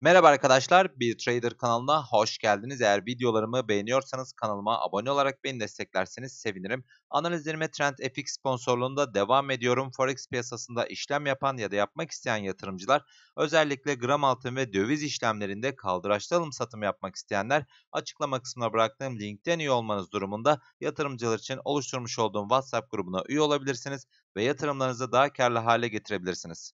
Merhaba arkadaşlar, bir Trader kanalına hoş geldiniz. Eğer videolarımı beğeniyorsanız kanalıma abone olarak beni desteklerseniz sevinirim. Analizlerime Trend FX sponsorluğunda devam ediyorum. Forex piyasasında işlem yapan ya da yapmak isteyen yatırımcılar, özellikle gram altın ve döviz işlemlerinde kaldıraçlı alım satım yapmak isteyenler, açıklama kısmına bıraktığım linkten üye olmanız durumunda yatırımcılar için oluşturmuş olduğum WhatsApp grubuna üye olabilirsiniz ve yatırımlarınızı daha karlı hale getirebilirsiniz.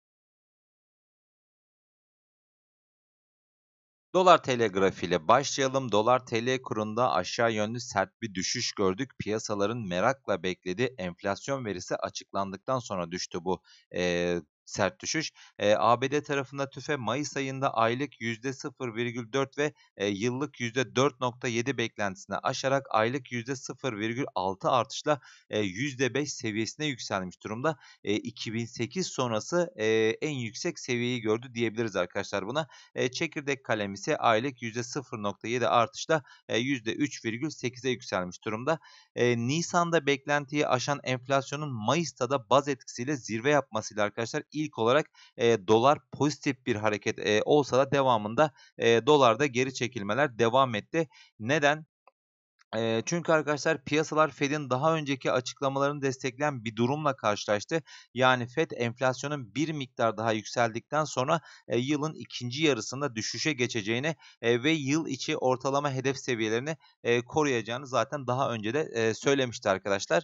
Dolar TL grafiğiyle başlayalım. Dolar TL kurunda aşağı yönlü sert bir düşüş gördük. Piyasaların merakla beklediği enflasyon verisi açıklandıktan sonra düştü bu e, sert düşüş. E, ABD tarafında tüfe Mayıs ayında aylık %0,4 ve e, yıllık %4,7 beklentisini aşarak aylık %0,6 artışla e, %5 seviyesine yükselmiş durumda. E, 2008 sonrası e, en yüksek seviyeyi gördü diyebiliriz arkadaşlar buna. E, çekirdek kalem ise aylık %0,7 artışla e, %3,8'e yükselmiş durumda. E, Nisan'da beklentiyi aşan enflasyonun Mayıs'ta da baz etkisiyle zirve yapmasıyla arkadaşlar ilk olarak e, dolar pozitif bir hareket e, olsa da devamında e, dolarda geri çekilmeler devam etti. Neden? çünkü arkadaşlar piyasalar Fed'in daha önceki açıklamalarını destekleyen bir durumla karşılaştı. Yani Fed enflasyonun bir miktar daha yükseldikten sonra yılın ikinci yarısında düşüşe geçeceğini ve yıl içi ortalama hedef seviyelerini koruyacağını zaten daha önce de söylemişti arkadaşlar.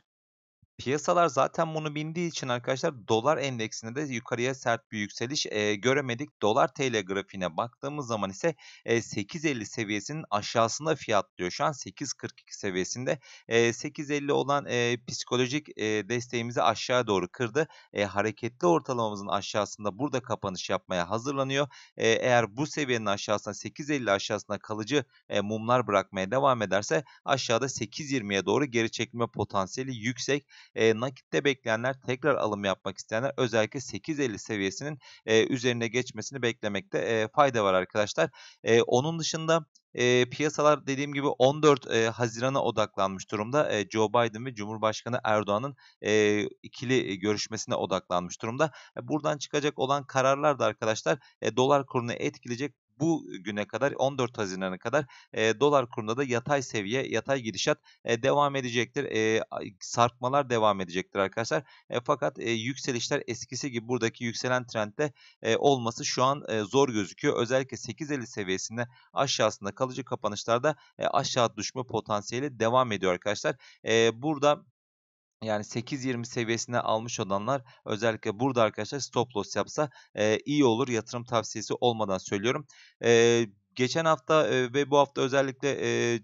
Piyasalar zaten bunu bindiği için arkadaşlar dolar endeksinde de yukarıya sert bir yükseliş e, göremedik. Dolar TL grafiğine baktığımız zaman ise e, 8.50 seviyesinin aşağısında fiyatlıyor. Şu an 8.42 seviyesinde e, 8.50 olan e, psikolojik e, desteğimizi aşağı doğru kırdı. E, hareketli ortalamamızın aşağısında burada kapanış yapmaya hazırlanıyor. E, eğer bu seviyenin aşağısına 8.50 aşağısına kalıcı e, mumlar bırakmaya devam ederse aşağıda 8.20'ye doğru geri çekme potansiyeli yüksek. E, nakitte bekleyenler, tekrar alım yapmak isteyenler özellikle 8.50 seviyesinin e, üzerine geçmesini beklemekte e, fayda var arkadaşlar. E, onun dışında e, piyasalar dediğim gibi 14 e, Haziran'a odaklanmış durumda. E, Joe Biden ve Cumhurbaşkanı Erdoğan'ın e, ikili görüşmesine odaklanmış durumda. E, buradan çıkacak olan kararlar da arkadaşlar e, dolar kurunu etkileyecek bu güne kadar 14 Haziran'a kadar e, dolar kurunda da yatay seviye, yatay gidişat e, devam edecektir. E, sarkmalar devam edecektir arkadaşlar. E, fakat e, yükselişler eskisi gibi buradaki yükselen trendde e, olması şu an e, zor gözüküyor. Özellikle 8.50 seviyesinde aşağısında kalıcı kapanışlarda e, aşağı düşme potansiyeli devam ediyor arkadaşlar. E, burada yani 8.20 seviyesine almış olanlar özellikle burada arkadaşlar stop loss yapsa e, iyi olur. Yatırım tavsiyesi olmadan söylüyorum. E, geçen hafta e, ve bu hafta özellikle e,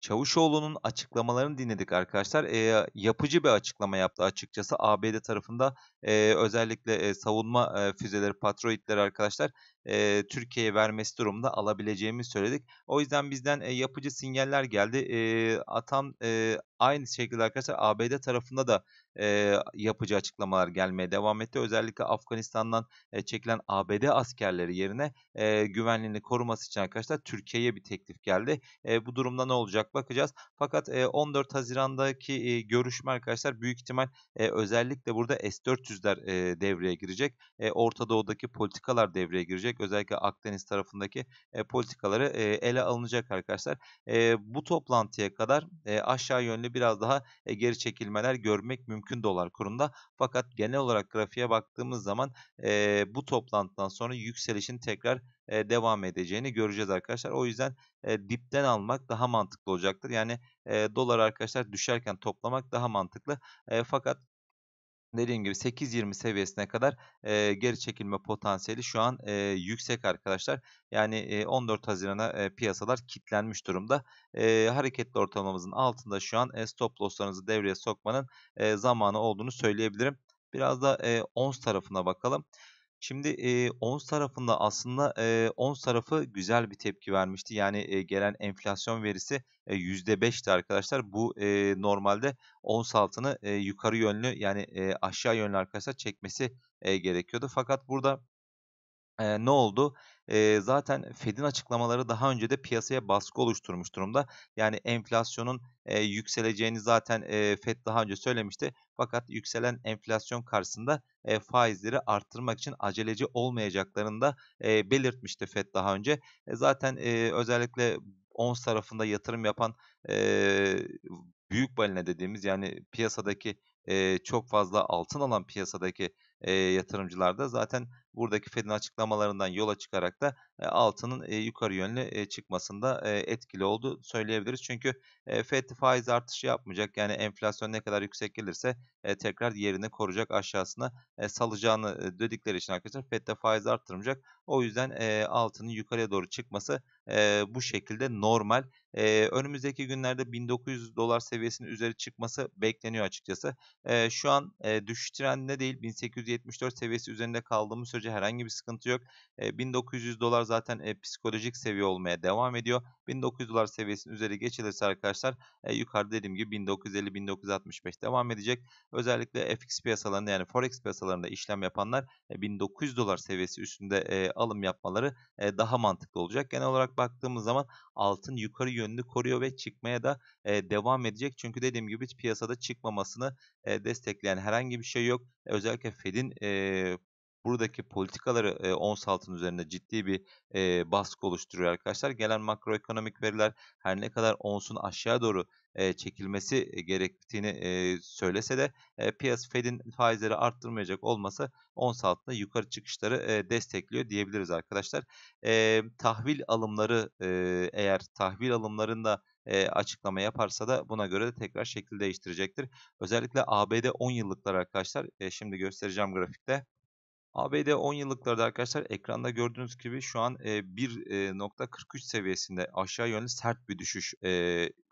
Çavuşoğlu'nun açıklamalarını dinledik arkadaşlar. E, yapıcı bir açıklama yaptı açıkçası. ABD tarafında e, özellikle e, savunma e, füzeleri, patroitleri arkadaşlar e, Türkiye'ye vermesi durumunda alabileceğimizi söyledik. O yüzden bizden e, yapıcı sinyaller geldi. E, Atan e, aynı şekilde arkadaşlar ABD tarafında da e, yapıcı açıklamalar gelmeye devam etti. Özellikle Afganistan'dan e, çekilen ABD askerleri yerine e, güvenliğini koruması için arkadaşlar Türkiye'ye bir teklif geldi. E, bu durumda ne olacak bakacağız. Fakat e, 14 Haziran'daki e, görüşme arkadaşlar büyük ihtimal e, özellikle burada S-400'ler e, devreye girecek. E, Orta Doğu'daki politikalar devreye girecek görülecek. Özellikle Akdeniz tarafındaki e, politikaları e, ele alınacak arkadaşlar. E, bu toplantıya kadar e, aşağı yönlü biraz daha e, geri çekilmeler görmek mümkün dolar kurunda. Fakat genel olarak grafiğe baktığımız zaman e, bu toplantıdan sonra yükselişin tekrar e, devam edeceğini göreceğiz arkadaşlar. O yüzden e, dipten almak daha mantıklı olacaktır. Yani e, dolar arkadaşlar düşerken toplamak daha mantıklı. E, fakat dediğim gibi 8.20 seviyesine kadar e, geri çekilme potansiyeli şu an e, yüksek arkadaşlar. Yani e, 14 Haziran'a e, piyasalar kilitlenmiş durumda. E, hareketli ortalamamızın altında şu an e, stop losslarınızı devreye sokmanın e, zamanı olduğunu söyleyebilirim. Biraz da e, ons tarafına bakalım. Şimdi e, ons tarafında aslında e, ons tarafı güzel bir tepki vermişti. Yani e, gelen enflasyon verisi e, %5'ti arkadaşlar. Bu e, normalde ons altını e, yukarı yönlü yani e, aşağı yönlü arkadaşlar çekmesi e, gerekiyordu. Fakat burada e, ne oldu? E, zaten Fed'in açıklamaları daha önce de piyasaya baskı oluşturmuş durumda. Yani enflasyonun e, yükseleceğini zaten e, Fed daha önce söylemişti. Fakat yükselen enflasyon karşısında e, faizleri arttırmak için aceleci olmayacaklarını da e, belirtmişti Fed daha önce. E, zaten e, özellikle ons tarafında yatırım yapan e, büyük balina dediğimiz yani piyasadaki e, çok fazla altın alan piyasadaki e, yatırımcılarda. Zaten buradaki Fed'in açıklamalarından yola çıkarak da e, altının e, yukarı yönlü e, çıkmasında e, etkili oldu söyleyebiliriz. Çünkü e, Fed faiz artışı yapmayacak. Yani enflasyon ne kadar yüksek gelirse e, tekrar yerini koruyacak aşağısına e, salacağını e, dedikleri için arkadaşlar Fed de faiz artırmayacak O yüzden e, altının yukarıya doğru çıkması e, bu şekilde normal. E, önümüzdeki günlerde 1900 dolar seviyesinin üzeri çıkması bekleniyor açıkçası. E, şu an e, düşüş trendinde değil 1800 1974 seviyesi üzerinde kaldığımız sürece herhangi bir sıkıntı yok. E, 1900 dolar zaten e, psikolojik seviye olmaya devam ediyor. 1900 dolar seviyesinin üzeri geçilirse arkadaşlar e, yukarıda dediğim gibi 1950-1965 devam edecek. Özellikle FX piyasalarında yani Forex piyasalarında işlem yapanlar e, 1900 dolar seviyesi üstünde e, alım yapmaları e, daha mantıklı olacak. Genel olarak baktığımız zaman altın yukarı yönünü koruyor ve çıkmaya da e, devam edecek. Çünkü dediğim gibi piyasada çıkmamasını e, destekleyen herhangi bir şey yok. E, özellikle Fed'in Fed'in e, buradaki politikaları e, ons altın üzerinde ciddi bir e, baskı oluşturuyor arkadaşlar. Gelen makroekonomik veriler her ne kadar onsun aşağı doğru e, çekilmesi gerektiğini e, söylese de e, piyasa Fed'in faizleri arttırmayacak olması ons altında yukarı çıkışları e, destekliyor diyebiliriz arkadaşlar. E, tahvil alımları e, eğer tahvil alımlarında e, açıklama yaparsa da buna göre de tekrar şekil değiştirecektir. Özellikle ABD 10 yıllıklar arkadaşlar e, şimdi göstereceğim grafikte. ABD 10 yıllıklarda arkadaşlar ekranda gördüğünüz gibi şu an 1.43 seviyesinde aşağı yönlü sert bir düşüş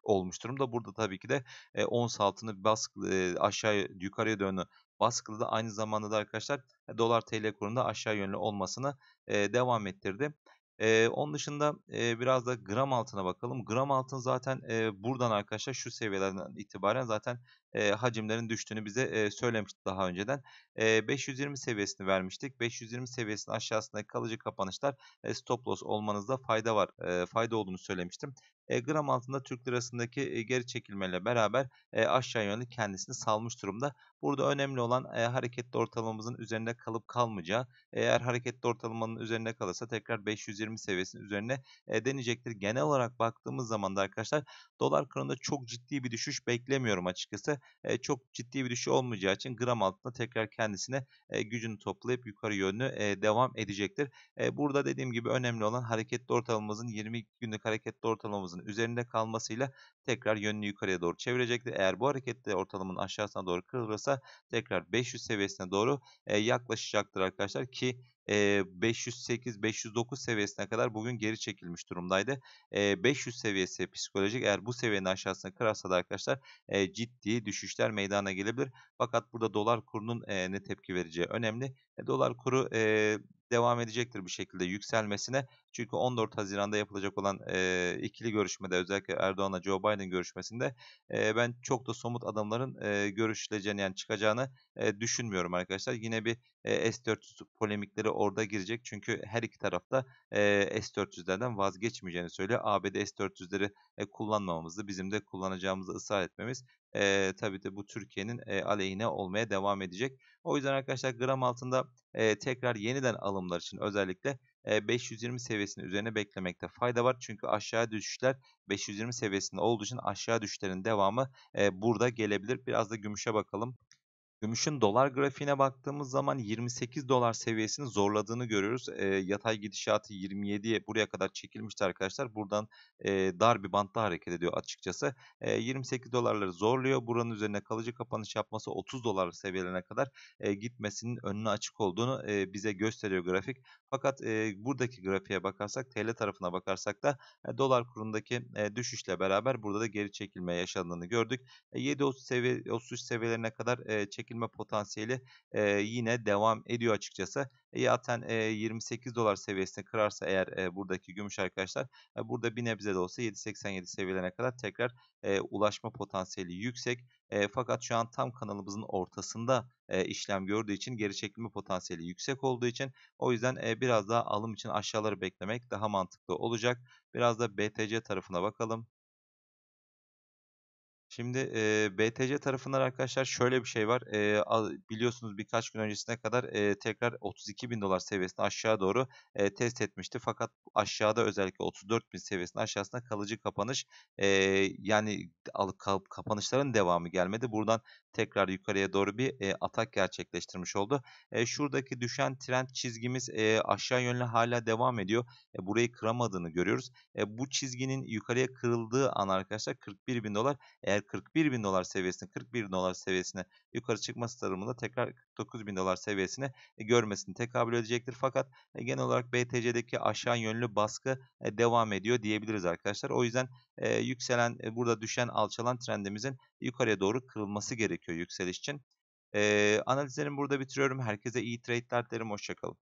olmuş durumda. Burada tabii ki de ons altını baskı aşağı yukarıya dönü baskılı da aynı zamanda da arkadaşlar dolar TL kurunda aşağı yönlü olmasını devam ettirdi. E, onun dışında e, biraz da gram altına bakalım. Gram altın zaten e, buradan arkadaşlar şu seviyelerden itibaren zaten e, hacimlerin düştüğünü bize e, söylemişti daha önceden. E, 520 seviyesini vermiştik. 520 seviyesinin aşağısında kalıcı kapanışlar e, stop loss olmanızda fayda var. E, fayda olduğunu söylemiştim. E, gram altında Türk lirasındaki e, geri çekilmeyle beraber e, aşağı yönlü kendisini salmış durumda. Burada önemli olan e, hareketli ortalamamızın üzerinde kalıp kalmayacağı. Eğer hareketli ortalamanın üzerinde kalırsa tekrar 520 seviyesinin üzerine e, deneyecektir. Genel olarak baktığımız zaman da arkadaşlar dolar kurunda çok ciddi bir düşüş beklemiyorum açıkçası çok ciddi bir düşüş olmayacağı için gram altında tekrar kendisine gücünü toplayıp yukarı yönlü devam edecektir. burada dediğim gibi önemli olan hareketli ortalamamızın 20 günlük hareketli ortalamamızın üzerinde kalmasıyla tekrar yönünü yukarıya doğru çevirecektir. Eğer bu hareketli ortalamanın aşağısına doğru kırılırsa tekrar 500 seviyesine doğru yaklaşacaktır arkadaşlar ki 508-509 seviyesine kadar bugün geri çekilmiş durumdaydı. 500 seviyesi psikolojik eğer bu seviyenin aşağısını kırarsa da arkadaşlar ciddi düşüşler meydana gelebilir. Fakat burada dolar kurunun ne tepki vereceği önemli. E, dolar kuru devam edecektir bir şekilde yükselmesine çünkü 14 Haziran'da yapılacak olan e, ikili görüşmede özellikle Erdoğan'la Joe Biden görüşmesinde e, ben çok da somut adamların e, görüşüleceğini yani çıkacağını e, düşünmüyorum arkadaşlar. Yine bir e, S-400 polemikleri orada girecek. Çünkü her iki tarafta e, S-400'lerden vazgeçmeyeceğini söylüyor. ABD S-400'leri e, kullanmamamızı bizim de kullanacağımızı ısrar etmemiz e, tabii de bu Türkiye'nin e, aleyhine olmaya devam edecek. O yüzden arkadaşlar gram altında e, tekrar yeniden alımlar için özellikle 520 seviyesinin üzerine beklemekte fayda var. Çünkü aşağı düşüşler 520 seviyesinde olduğu için aşağı düşüşlerin devamı burada gelebilir. Biraz da gümüşe bakalım. Gümüşün dolar grafiğine baktığımız zaman 28 dolar seviyesini zorladığını görüyoruz. E, yatay gidişatı 27'ye buraya kadar çekilmişti arkadaşlar. Buradan e, dar bir bantta hareket ediyor açıkçası. E, 28 dolarları zorluyor. Buranın üzerine kalıcı kapanış yapması 30 dolar seviyelerine kadar e, gitmesinin önüne açık olduğunu e, bize gösteriyor grafik. Fakat e, buradaki grafiğe bakarsak TL tarafına bakarsak da e, dolar kurundaki e, düşüşle beraber burada da geri çekilme yaşandığını gördük. E, 7.30 seviye seviyelerine kadar e, çekilme potansiyeli e, yine devam ediyor açıkçası. Yaten 28 dolar seviyesini kırarsa eğer buradaki gümüş arkadaşlar burada bir nebze de olsa 7.87 seviyelerine kadar tekrar ulaşma potansiyeli yüksek. fakat şu an tam kanalımızın ortasında işlem gördüğü için geri çekilme potansiyeli yüksek olduğu için o yüzden biraz daha alım için aşağıları beklemek daha mantıklı olacak. Biraz da BTC tarafına bakalım. Şimdi e, BTC tarafından arkadaşlar şöyle bir şey var. E, biliyorsunuz birkaç gün öncesine kadar e, tekrar 32 bin dolar seviyesini aşağı doğru e, test etmişti. Fakat aşağıda özellikle 34 bin seviyesinin aşağısında kalıcı kapanış e, yani al, kap, kapanışların devamı gelmedi. Buradan tekrar yukarıya doğru bir e, atak gerçekleştirmiş oldu. E, şuradaki düşen trend çizgimiz e, aşağı yönlü hala devam ediyor. E, burayı kıramadığını görüyoruz. E, bu çizginin yukarıya kırıldığı an arkadaşlar 41 bin dolar. Eğer 41 bin dolar seviyesine 41 bin dolar seviyesine yukarı çıkması durumunda tekrar 49 bin dolar seviyesine e, görmesini tekabül edecektir. Fakat e, genel olarak BTC'deki aşağı yönlü baskı e, devam ediyor diyebiliriz arkadaşlar. O yüzden yükselen burada düşen alçalan trendimizin yukarıya doğru kırılması gerekiyor yükseliş için. Analizlerimi burada bitiriyorum. Herkese iyi trade'ler dilerim. Hoşçakalın.